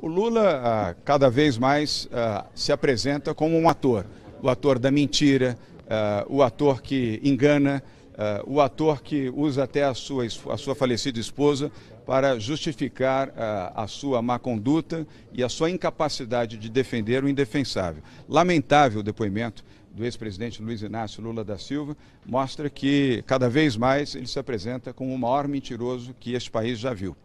O Lula ah, cada vez mais ah, se apresenta como um ator, o ator da mentira, ah, o ator que engana, o ator que usa até a sua, a sua falecida esposa para justificar a sua má conduta e a sua incapacidade de defender o indefensável. Lamentável o depoimento do ex-presidente Luiz Inácio Lula da Silva mostra que cada vez mais ele se apresenta como o maior mentiroso que este país já viu.